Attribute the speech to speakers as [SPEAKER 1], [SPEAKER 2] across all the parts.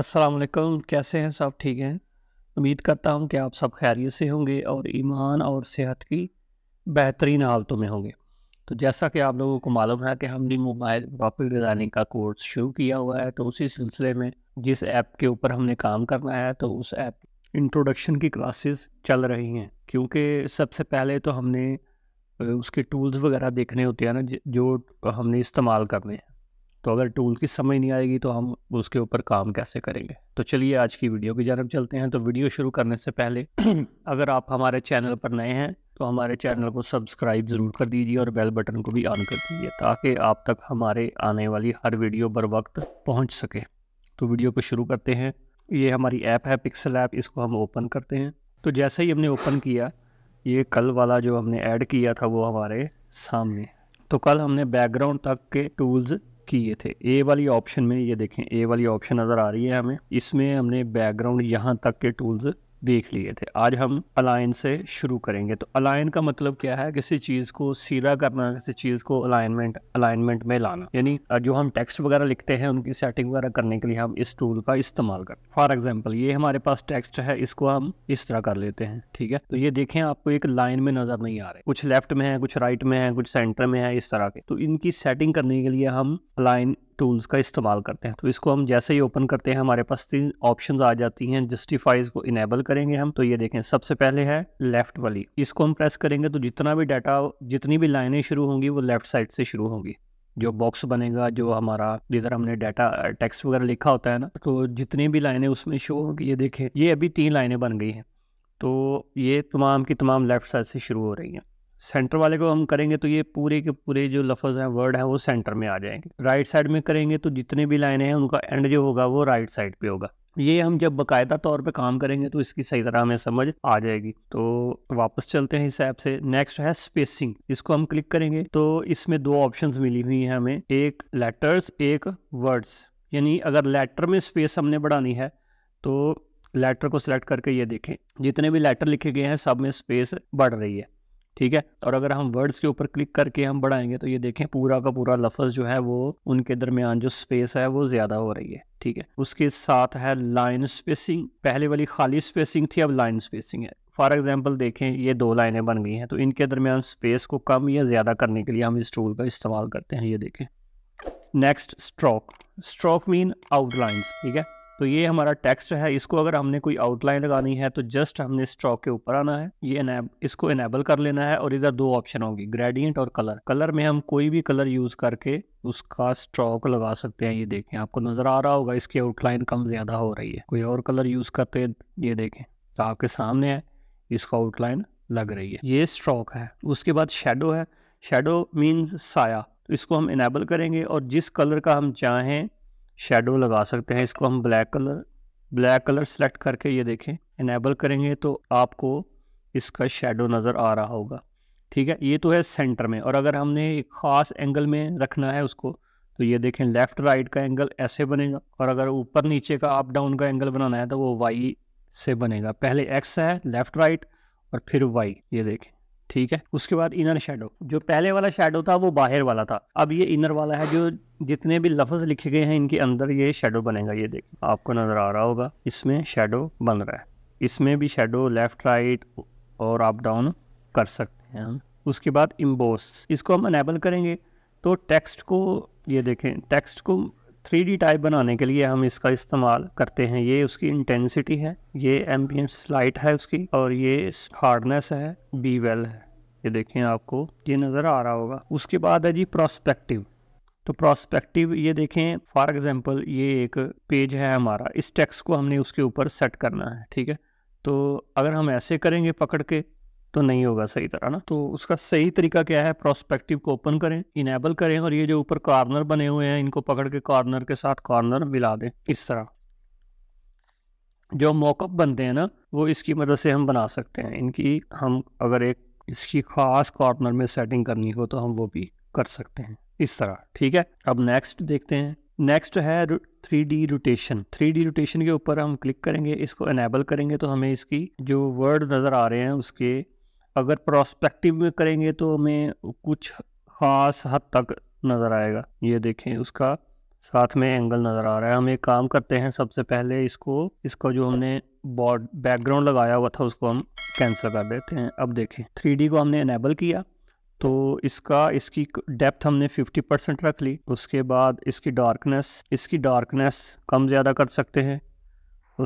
[SPEAKER 1] अस्सलाम वालेकुम कैसे हैं सब ठीक हैं उम्मीद करता हूं कि आप सब खैरियत से होंगे और ईमान और सेहत की बेहतरीन हालतों में होंगे तो जैसा कि आप लोगों को मालूम है कि हमने मोबाइल ग्राफिक डिज़ाइनिंग का कोर्स शुरू किया हुआ है तो उसी सिलसिले में जिस ऐप के ऊपर हमने काम करना है तो उस ऐप इंट्रोडक्शन की क्लासेस चल रही हैं क्योंकि सबसे पहले तो हमने उसके टूल्स वगैरह देखने होते हैं ना जो हमने इस्तेमाल करने हैं तो अगर टूल की समझ नहीं आएगी तो हम उसके ऊपर काम कैसे करेंगे तो चलिए आज की वीडियो की जानब चलते हैं तो वीडियो शुरू करने से पहले अगर आप हमारे चैनल पर नए हैं तो हमारे चैनल को सब्सक्राइब ज़रूर कर दीजिए और बेल बटन को भी ऑन कर दीजिए ताकि आप तक हमारे आने वाली हर वीडियो बर वक्त पहुँच सके तो वीडियो को शुरू करते हैं ये हमारी ऐप है पिक्सल ऐप इसको हम ओपन करते हैं तो जैसे ही हमने ओपन किया ये कल वाला जो हमने ऐड किया था वो हमारे सामने तो कल हमने बैकग्राउंड तक के टूल्स किए थे ए वाली ऑप्शन में ये देखें ए वाली ऑप्शन नज़र आ रही है हमें इसमें हमने बैकग्राउंड यहाँ तक के टूल्स देख लिए थे आज हम अलाइन से शुरू करेंगे तो अलाइन का मतलब क्या है किसी चीज़ को सीधा करना किसी चीज़ को अलाइनमेंट अलाइनमेंट में लाना यानी जो हम टेक्स्ट वगैरह लिखते हैं उनकी सेटिंग वगैरह करने के लिए हम इस टूल का इस्तेमाल करते हैं फॉर एग्जाम्पल ये हमारे पास टेक्स्ट है इसको हम इस तरह कर लेते हैं ठीक है तो ये देखें आपको एक लाइन में नजर नहीं आ रहे कुछ लेफ्ट में है कुछ राइट में है कुछ सेंटर में है इस तरह के तो इनकी सेटिंग करने के लिए हम अलाइन टूल्स का इस्तेमाल करते हैं तो इसको हम जैसे ही ओपन करते हैं हमारे पास तीन ऑप्शन आ जाती हैं जस्टिफाइज को इनेबल करेंगे हम तो ये देखें सबसे पहले है लेफ्ट वाली इसको हम प्रेस करेंगे तो जितना भी डाटा जितनी भी लाइनें शुरू होंगी वो लेफ्ट साइड से शुरू होंगी जो बॉक्स बनेगा जो हमारा जिधर हमने डाटा टेक्स्ट वगैरह लिखा होता है ना तो जितनी भी लाइनें उसमें शो होंगी ये देखें ये अभी तीन लाइनें बन गई हैं तो ये तमाम की तमाम लेफ़्ट साइड से शुरू हो रही हैं सेंटर वाले को हम करेंगे तो ये पूरे के पूरे जो लफ्ज़ हैं वर्ड हैं वो सेंटर में आ जाएंगे राइट साइड में करेंगे तो जितने भी लाइनें हैं उनका एंड जो होगा वो राइट साइड पे होगा ये हम जब बकायदा तौर पे काम करेंगे तो इसकी सही तरह हमें समझ आ जाएगी तो वापस चलते हैं इस ऐप से नेक्स्ट है स्पेसिंग इसको हम क्लिक करेंगे तो इसमें दो ऑप्शंस मिली हुई हैं हमें एक लेटर्स एक वर्ड्स यानी अगर लेटर में स्पेस हमने बढ़ानी है तो लेटर को सिलेक्ट करके ये देखें जितने भी लेटर लिखे गए हैं सब में स्पेस बढ़ रही है ठीक है और अगर हम वर्ड्स के ऊपर क्लिक करके हम बढ़ाएंगे तो ये देखें पूरा का पूरा लफज जो है वो उनके दरमियान जो स्पेस है वो ज़्यादा हो रही है ठीक है उसके साथ है लाइन स्पेसिंग पहले वाली खाली स्पेसिंग थी अब लाइन स्पेसिंग है फॉर एग्जाम्पल देखें ये दो लाइनें बन गई हैं तो इनके दरमियान स्पेस को कम या ज़्यादा करने के लिए हम इस टूल का इस्तेमाल करते हैं ये देखें next stroke stroke mean outlines ठीक है तो ये हमारा टेक्स्ट है इसको अगर हमने कोई आउटलाइन लगानी है तो जस्ट हमने स्ट्रोक के ऊपर आना है ये इनेब, इसको इनेबल कर लेना है और इधर दो ऑप्शन होगी ग्रेडियंट और कलर कलर में हम कोई भी कलर यूज़ करके उसका स्ट्रोक लगा सकते हैं ये देखें आपको नज़र आ रहा होगा इसकी आउटलाइन कम ज़्यादा हो रही है कोई और कलर यूज़ करते ये देखें तो आपके सामने है इसका आउटलाइन लग रही है ये स्ट्रोक है उसके बाद शेडो है शेडो मीन्स साया तो इसको हम इनेबल करेंगे और जिस कलर का हम चाहें शेडो लगा सकते हैं इसको हम black colour black colour select करके ये देखें इनेबल करेंगे तो आपको इसका शेडो नज़र आ रहा होगा ठीक है ये तो है सेंटर में और अगर हमने एक ख़ास एंगल में रखना है उसको तो ये देखें लेफ़्ट राइट का एंगल ऐसे बनेगा और अगर ऊपर नीचे का अप डाउन का एंगल बनाना है तो वो वाई से बनेगा पहले एक्स है लेफ़्ट राइट और फिर वाई ये देखें ठीक है उसके बाद इनर शेडो जो पहले वाला शेडो था वो बाहर वाला था अब ये इनर वाला है जो जितने भी लफ्ज लिखे गए हैं इनके अंदर ये शेडो बनेगा ये देखिए आपको नज़र आ रहा होगा इसमें शेडो बन रहा है इसमें भी शेडो लेफ़्ट राइट और अप डाउन कर सकते हैं हम उसके बाद इम्बोस इसको हम अनेबल करेंगे तो टेक्स्ट को ये देखें टेक्स्ट को थ्री टाइप बनाने के लिए हम इसका इस्तेमाल करते हैं ये उसकी इंटेंसिटी है ये एम्बियंस लाइट है उसकी और ये हार्डनेस है बी वेल है ये देखें आपको ये नज़र आ रहा होगा उसके बाद है जी प्रोस्पेक्टिव तो प्रोस्पेक्टिव ये देखें फॉर एग्जांपल ये एक पेज है हमारा इस टेक्स्ट को हमने उसके ऊपर सेट करना है ठीक है तो अगर हम ऐसे करेंगे पकड़ के तो नहीं होगा सही तरह ना तो उसका सही तरीका क्या है प्रोस्पेक्टिव को ओपन करें इनेबल करें और ये जो ऊपर कॉर्नर बने हुए हैं इनको पकड़ के कॉर्नर के साथ कॉर्नर मिला दें इस तरह जो मॉकअप बनते हैं ना वो इसकी मदद से हम बना सकते हैं इनकी हम अगर एक इसकी ख़ास कॉर्नर में सेटिंग करनी हो तो हम वो भी कर सकते हैं इस तरह ठीक है अब नेक्स्ट देखते हैं नेक्स्ट है three D rotation three D rotation के ऊपर हम क्लिक करेंगे इसको इनेबल करेंगे तो हमें इसकी जो वर्ड नज़र आ रहे हैं उसके अगर प्रोस्पेक्टिव में करेंगे तो हमें कुछ ख़ास हद तक नज़र आएगा ये देखें उसका साथ में एंगल नज़र आ रहा है हम एक काम करते हैं सबसे पहले इसको इसका जो हमने बॉड बैकग्राउंड लगाया हुआ था उसको हम कैंसिल कर देते हैं अब देखें थ्री को हमने इनेबल किया तो इसका इसकी डेप्थ हमने 50 परसेंट रख ली उसके बाद इसकी डार्कनेस इसकी डार्कनेस कम ज़्यादा कर सकते हैं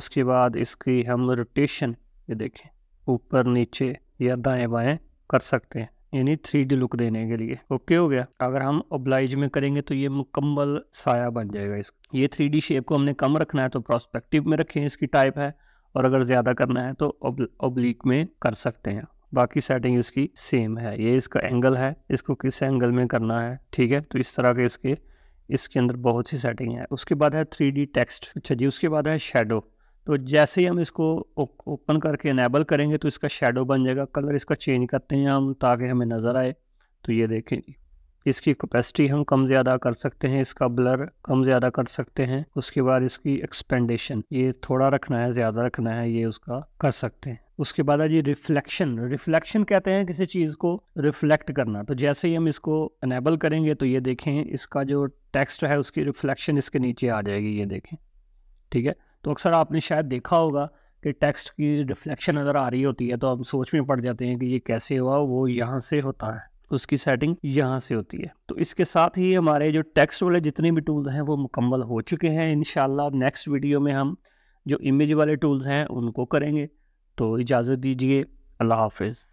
[SPEAKER 1] उसके बाद इसकी हम रोटेशन ये देखें ऊपर नीचे या दाएं बाएं कर सकते हैं यानी थ्री लुक देने के लिए ओके हो गया अगर हम ओब्लाइज में करेंगे तो ये मुकम्मल साया बन जाएगा इसका ये थ्री शेप को हमने कम रखना है तो प्रोस्पेक्टिव में रखें इसकी टाइप है और अगर ज़्यादा करना है तो ओब्लिक में कर सकते हैं बाकी सेटिंग इसकी सेम है ये इसका एंगल है इसको किस एंगल में करना है ठीक है तो इस तरह के इसके इसके अंदर बहुत सी सेटिंग है उसके बाद है थ्री टेक्स्ट अच्छा जी उसके बाद है शेडो तो जैसे ही हम इसको ओपन करके इनेबल करेंगे तो इसका शेडो बन जाएगा कलर इसका चेंज करते हैं हम ताकि हमें नज़र आए तो ये देखें इसकी कैपेसिटी हम कम ज़्यादा कर सकते हैं इसका ब्लर कम ज़्यादा कर सकते हैं उसके बाद इसकी एक्सपेंडेशन ये थोड़ा रखना है ज़्यादा रखना है ये उसका कर सकते हैं उसके बाद है जी रिफ्लेक्शन रिफ्लेक्शन कहते हैं किसी चीज़ को रिफ्लेक्ट करना तो जैसे ही हम इसको अनेबल करेंगे तो ये देखें इसका जो टेक्स्ट है उसकी रिफ्लेक्शन इसके नीचे आ जाएगी ये देखें ठीक है तो अक्सर आपने शायद देखा होगा कि टेक्स्ट की रिफ्लेक्शन अगर आ रही होती है तो हम सोच में पड़ जाते हैं कि ये कैसे हुआ वो यहाँ से होता है उसकी सेटिंग यहाँ से होती है तो इसके साथ ही हमारे जो टेक्स्ट वाले जितने भी टूल्स हैं वो मुकम्मल हो चुके हैं इन नेक्स्ट वीडियो में हम जो इमेज वाले टूल्स हैं उनको करेंगे तो इजाज़त दीजिए अल्लाह हाफिज़